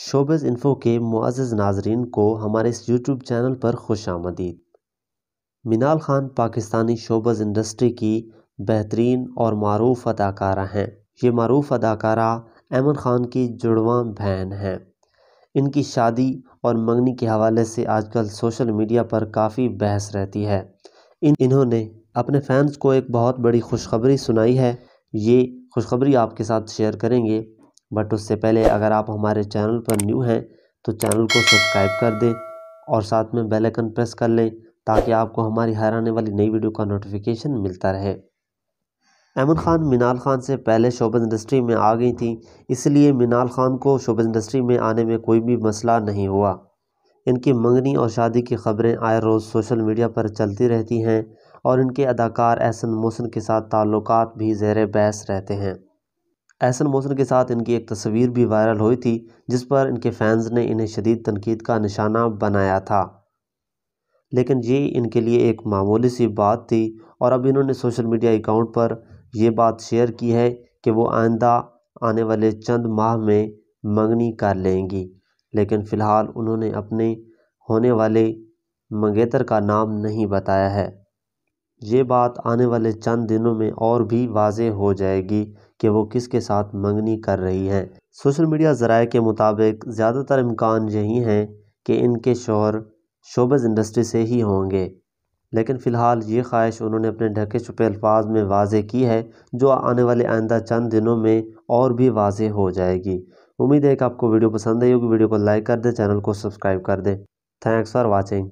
शोबेज info के मुआज़ नाजरीन को हमारे इस यूट्यूब चैनल पर खुश आमदीद मिनाल ख़ान पाकिस्तानी शोबज़ इंडस्ट्री की बेहतरीन और मरूफ अदाकारा हैं ये मरूफ अदाकारा एमन ख़ान की जुड़वा बहन हैं इनकी शादी और मंगनी के हवाले से आजकल सोशल मीडिया पर काफ़ी बहस रहती है इन इन्होंने अपने फैंस को एक बहुत बड़ी खुशखबरी सुनाई है ये खुशखबरी आपके साथ शेयर करेंगे बट उससे पहले अगर आप हमारे चैनल पर न्यू हैं तो चैनल को सब्सक्राइब कर दें और साथ में बेल आइकन प्रेस कर लें ताकि आपको हमारी हर आने वाली नई वीडियो का नोटिफिकेशन मिलता रहे अमन खान मीनाल खान से पहले शोबज इंडस्ट्री में आ गई थी इसलिए मीनाल खान को शोबज इंडस्ट्री में आने में कोई भी मसला नहीं हुआ इनकी मंगनी और शादी की खबरें आए रोज़ सोशल मीडिया पर चलती रहती हैं और इनके अदाकार एहसन मोहसिन के साथ ताल्लुकात भी जेर बहस रहते हैं एहसन मोहसन के साथ इनकी एक तस्वीर भी वायरल हुई थी जिस पर इनके फैंस ने इन्हें शदीद तनकीद का निशाना बनाया था लेकिन ये इनके लिए एक मामूली सी बात थी और अब इन्होंने सोशल मीडिया अकाउंट पर यह बात शेयर की है कि वो आइंदा आने वाले चंद माह में मंगनी कर लेंगी लेकिन फ़िलहाल उन्होंने अपने होने वाले मंगेतर का नाम नहीं बताया है ये बात आने वाले चंद दिनों में और भी वाजे हो जाएगी कि वो किसके साथ मंगनी कर रही हैं सोशल मीडिया ज़राए के मुताबिक ज़्यादातर इम्कान यही हैं कि इनके शोहर शोबज़ इंडस्ट्री से ही होंगे लेकिन फ़िलहाल ये ख्वाहिश उन्होंने अपने ढके छुपे अल्फाज में वाजे की है जो आने वाले आइंदा चंद दिनों में और भी वाजे हो जाएगी उम्मीद है कि आपको वीडियो पसंद आई होगी वीडियो को लाइक कर दें चैनल को सब्सक्राइब कर दें थैंक्स फॉर वॉचिंग